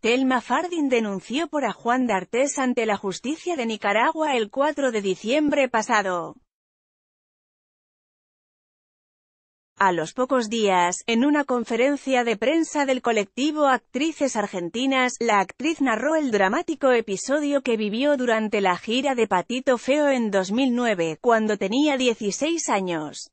Telma Fardin denunció por a Juan D'Artes ante la justicia de Nicaragua el 4 de diciembre pasado. A los pocos días, en una conferencia de prensa del colectivo Actrices Argentinas, la actriz narró el dramático episodio que vivió durante la gira de Patito Feo en 2009, cuando tenía 16 años.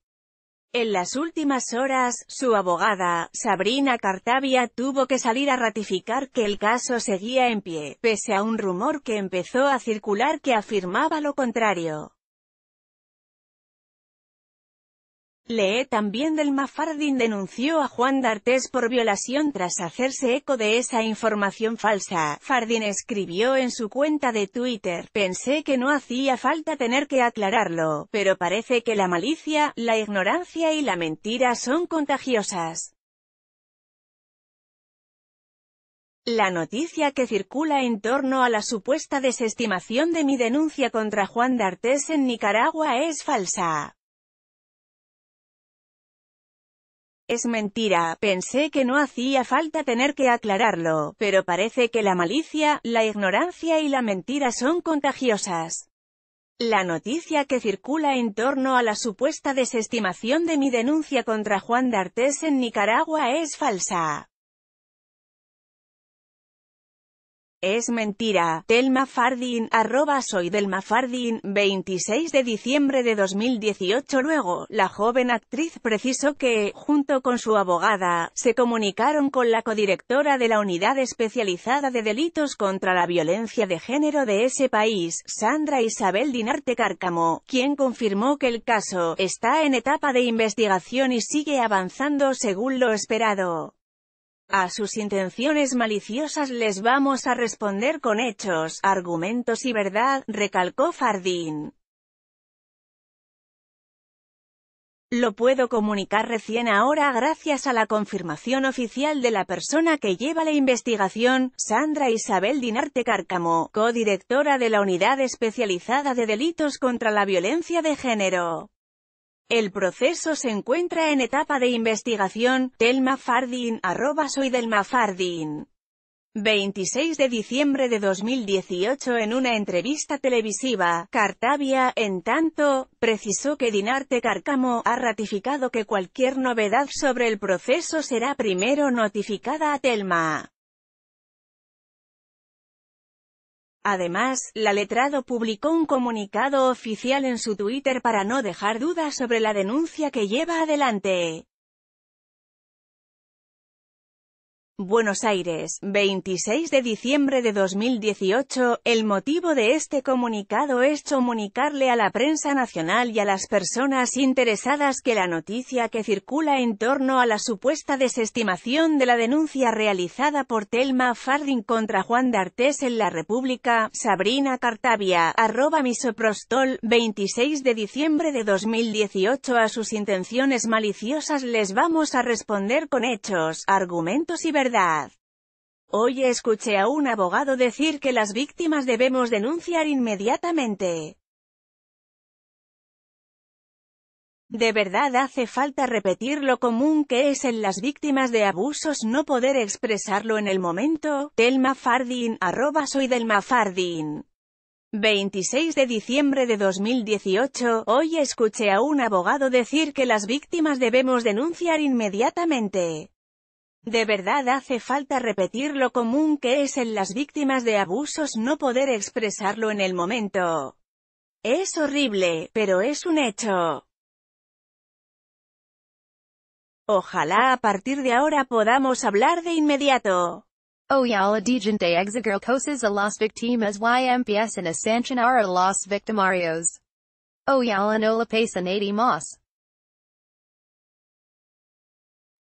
En las últimas horas, su abogada, Sabrina Cartavia, tuvo que salir a ratificar que el caso seguía en pie, pese a un rumor que empezó a circular que afirmaba lo contrario. Lee también del Fardin denunció a Juan D'Artes por violación tras hacerse eco de esa información falsa. Fardin escribió en su cuenta de Twitter, pensé que no hacía falta tener que aclararlo, pero parece que la malicia, la ignorancia y la mentira son contagiosas. La noticia que circula en torno a la supuesta desestimación de mi denuncia contra Juan D'Artes en Nicaragua es falsa. Es mentira, pensé que no hacía falta tener que aclararlo, pero parece que la malicia, la ignorancia y la mentira son contagiosas. La noticia que circula en torno a la supuesta desestimación de mi denuncia contra Juan D'Artes en Nicaragua es falsa. Es mentira. Telma Fardin, arroba soy Delma Fardin, 26 de diciembre de 2018 Luego, la joven actriz precisó que, junto con su abogada, se comunicaron con la codirectora de la Unidad Especializada de Delitos contra la Violencia de Género de ese país, Sandra Isabel Dinarte Cárcamo, quien confirmó que el caso, está en etapa de investigación y sigue avanzando según lo esperado. A sus intenciones maliciosas les vamos a responder con hechos, argumentos y verdad, recalcó Fardín. Lo puedo comunicar recién ahora gracias a la confirmación oficial de la persona que lleva la investigación, Sandra Isabel Dinarte Cárcamo, codirectora de la Unidad Especializada de Delitos contra la Violencia de Género. El proceso se encuentra en etapa de investigación, Telma Fardin, arroba soy 26 de diciembre de 2018 en una entrevista televisiva, Cartavia, en tanto, precisó que Dinarte Carcamo ha ratificado que cualquier novedad sobre el proceso será primero notificada a Telma. Además, la letrado publicó un comunicado oficial en su Twitter para no dejar dudas sobre la denuncia que lleva adelante. Buenos Aires, 26 de diciembre de 2018. El motivo de este comunicado es comunicarle a la prensa nacional y a las personas interesadas que la noticia que circula en torno a la supuesta desestimación de la denuncia realizada por Telma Fardin contra Juan D'Artes en la República, Sabrina Cartavia, arroba misoprostol, 26 de diciembre de 2018 a sus intenciones maliciosas les vamos a responder con hechos, argumentos y verdades verdad. Hoy escuché a un abogado decir que las víctimas debemos denunciar inmediatamente. De verdad hace falta repetir lo común que es en las víctimas de abusos no poder expresarlo en el momento. Telma Fardin, arroba soy Delma 26 de diciembre de 2018, hoy escuché a un abogado decir que las víctimas debemos denunciar inmediatamente. De verdad hace falta repetir lo común que es en las víctimas de abusos no poder expresarlo en el momento. Es horrible, pero es un hecho. Ojalá a partir de ahora podamos hablar de inmediato. a víctimas YMPS a los victimarios. no la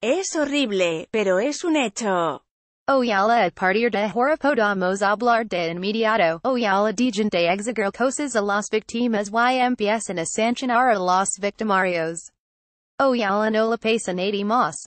Es horrible, pero es un hecho. Oyala et partir de Horopodamos hablar de inmediato. Oyala de gente exigir cosas a las víctimas y empiezan a sancionar a los victimarios. Oyala no la pasan más.